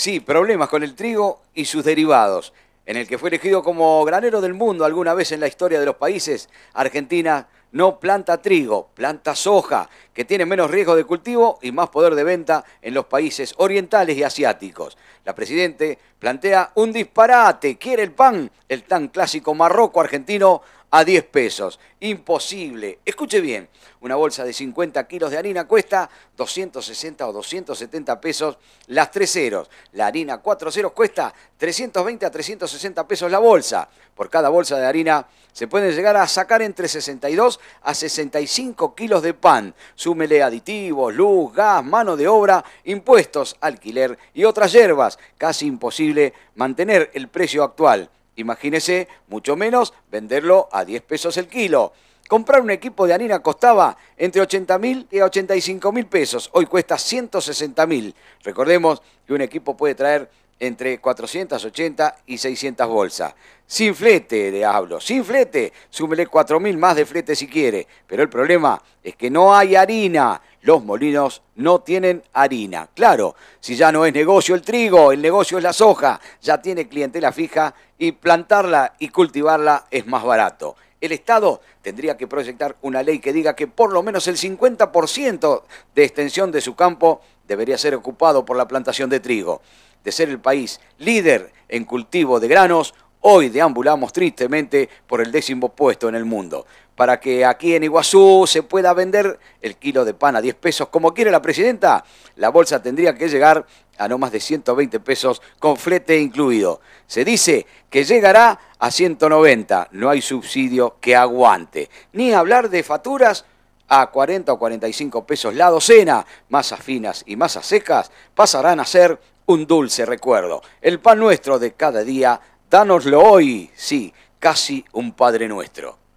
Sí, problemas con el trigo y sus derivados. En el que fue elegido como granero del mundo alguna vez en la historia de los países, Argentina no planta trigo, planta soja, que tiene menos riesgo de cultivo y más poder de venta en los países orientales y asiáticos. La Presidente plantea un disparate, quiere el pan, el tan clásico marroco argentino a 10 pesos. Imposible. Escuche bien, una bolsa de 50 kilos de harina cuesta 260 o 270 pesos las tres ceros. La harina 4 ceros cuesta 320 a 360 pesos la bolsa. Por cada bolsa de harina se pueden llegar a sacar entre 62 a 65 kilos de pan. Súmele aditivos, luz, gas, mano de obra, impuestos, alquiler y otras hierbas. Casi imposible mantener el precio actual. Imagínese, mucho menos venderlo a 10 pesos el kilo. Comprar un equipo de harina costaba entre 80 mil y 85 mil pesos. Hoy cuesta 160 mil. Recordemos que un equipo puede traer entre 480 y 600 bolsas. Sin flete, Diablo. hablo, sin flete, súmele 4.000 más de flete si quiere. Pero el problema es que no hay harina los molinos no tienen harina. Claro, si ya no es negocio el trigo, el negocio es la soja, ya tiene clientela fija y plantarla y cultivarla es más barato. El Estado tendría que proyectar una ley que diga que por lo menos el 50% de extensión de su campo debería ser ocupado por la plantación de trigo. De ser el país líder en cultivo de granos, Hoy deambulamos tristemente por el décimo puesto en el mundo. Para que aquí en Iguazú se pueda vender el kilo de pan a 10 pesos como quiere la presidenta, la bolsa tendría que llegar a no más de 120 pesos con flete incluido. Se dice que llegará a 190, no hay subsidio que aguante. Ni hablar de facturas a 40 o 45 pesos la docena, masas finas y masas secas pasarán a ser un dulce recuerdo. El pan nuestro de cada día Danoslo hoy, sí, casi un Padre nuestro.